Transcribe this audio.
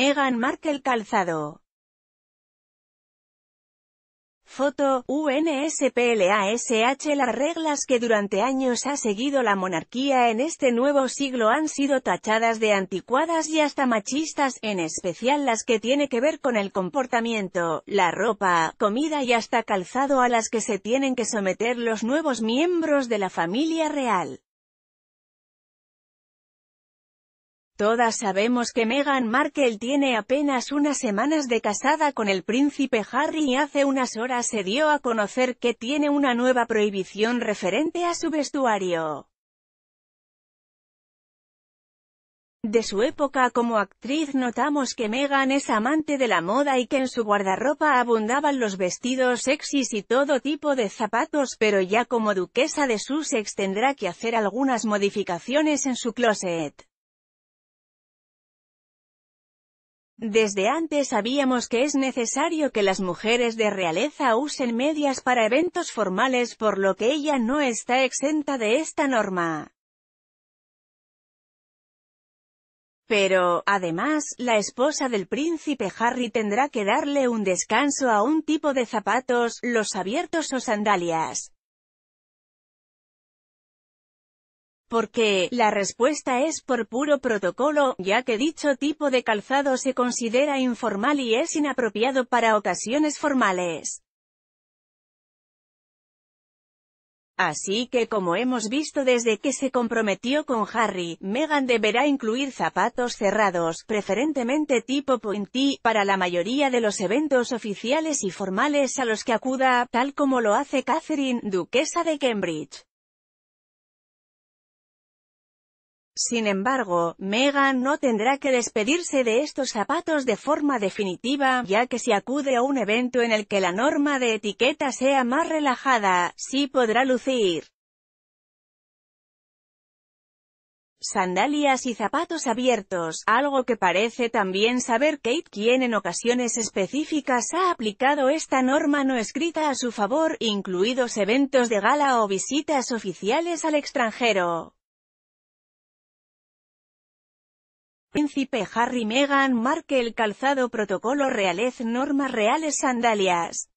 Meghan el calzado. Foto, UNSPLASH Las reglas que durante años ha seguido la monarquía en este nuevo siglo han sido tachadas de anticuadas y hasta machistas, en especial las que tiene que ver con el comportamiento, la ropa, comida y hasta calzado a las que se tienen que someter los nuevos miembros de la familia real. Todas sabemos que Meghan Markle tiene apenas unas semanas de casada con el príncipe Harry y hace unas horas se dio a conocer que tiene una nueva prohibición referente a su vestuario. De su época como actriz notamos que Meghan es amante de la moda y que en su guardarropa abundaban los vestidos sexys y todo tipo de zapatos pero ya como duquesa de Sussex tendrá que hacer algunas modificaciones en su closet. Desde antes sabíamos que es necesario que las mujeres de realeza usen medias para eventos formales por lo que ella no está exenta de esta norma. Pero, además, la esposa del príncipe Harry tendrá que darle un descanso a un tipo de zapatos, los abiertos o sandalias. Porque, la respuesta es por puro protocolo, ya que dicho tipo de calzado se considera informal y es inapropiado para ocasiones formales. Así que como hemos visto desde que se comprometió con Harry, Meghan deberá incluir zapatos cerrados, preferentemente tipo pointy, para la mayoría de los eventos oficiales y formales a los que acuda, tal como lo hace Catherine, duquesa de Cambridge. Sin embargo, Megan no tendrá que despedirse de estos zapatos de forma definitiva, ya que si acude a un evento en el que la norma de etiqueta sea más relajada, sí podrá lucir sandalias y zapatos abiertos, algo que parece también saber Kate quien en ocasiones específicas ha aplicado esta norma no escrita a su favor, incluidos eventos de gala o visitas oficiales al extranjero. Príncipe Harry Meghan el calzado protocolo realez normas reales sandalias